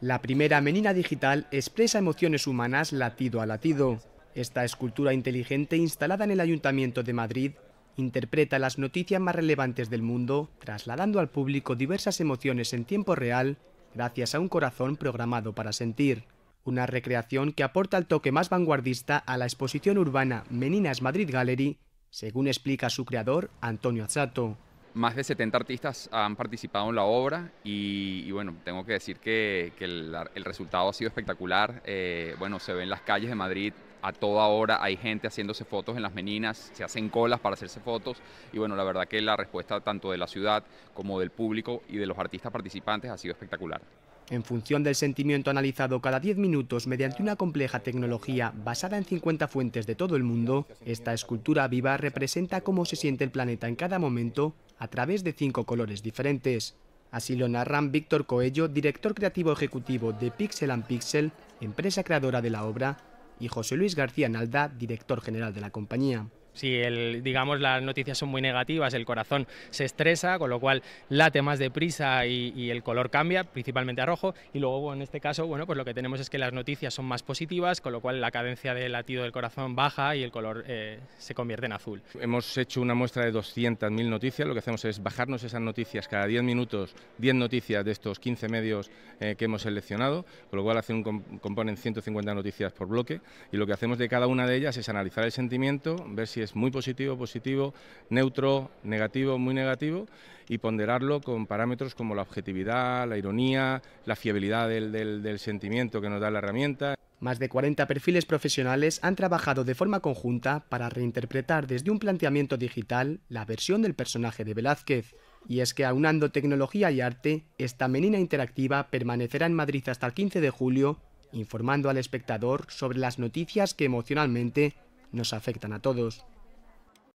La primera menina digital expresa emociones humanas latido a latido. Esta escultura inteligente instalada en el Ayuntamiento de Madrid interpreta las noticias más relevantes del mundo, trasladando al público diversas emociones en tiempo real gracias a un corazón programado para sentir. Una recreación que aporta el toque más vanguardista a la exposición urbana Meninas Madrid Gallery, según explica su creador Antonio Azato más de 70 artistas han participado en la obra y, bueno, tengo que decir que, el, resultado ha sido espectacular. Eh, bueno, se ve en las calles de Madrid a toda hora, hay gente haciéndose fotos en las meninas, se hacen colas para hacerse fotos y bueno, la verdad que la respuesta tanto de la ciudad como del público y de los artistas participantes ha sido espectacular. En función del sentimiento analizado cada 10 minutos mediante una compleja tecnología basada en 50 fuentes de todo el mundo, esta escultura viva representa cómo se siente el planeta en cada momento a través de cinco colores diferentes. Así lo narran Víctor Coello, director creativo ejecutivo de Pixel and Pixel, empresa creadora de la obra, y José Luis García Nalda, director general de la compañía. Si el, digamos las noticias son muy negativas, el corazón se estresa, con lo cual late más deprisa y, el color cambia, principalmente a rojo. Y luego en este caso, bueno, pues lo que tenemos es que las noticias son más positivas, con lo cual la cadencia de latido del corazón baja y el color eh, se convierte en azul. Hemos hecho una muestra de 200.000 noticias. Lo que hacemos es bajarnos esas noticias cada 10 minutos, 10 noticias de estos 15 medios eh, que hemos seleccionado, con lo cual hacen un, componen 150 noticias por bloque. Y lo que hacemos de cada una de ellas es analizar el sentimiento, ver si muy positivo, positivo, neutro, negativo, muy negativo, y ponderarlo con parámetros como la objetividad, la ironía, la fiabilidad del, del sentimiento que nos da la herramienta. Más de 40 perfiles profesionales han trabajado de forma conjunta para reinterpretar desde un planteamiento digital la versión del personaje de Velázquez. Y es que aunando tecnología y arte, esta menina interactiva permanecerá en Madrid hasta el 15 de julio, informando al espectador sobre las noticias que emocionalmente nos afectan a todos.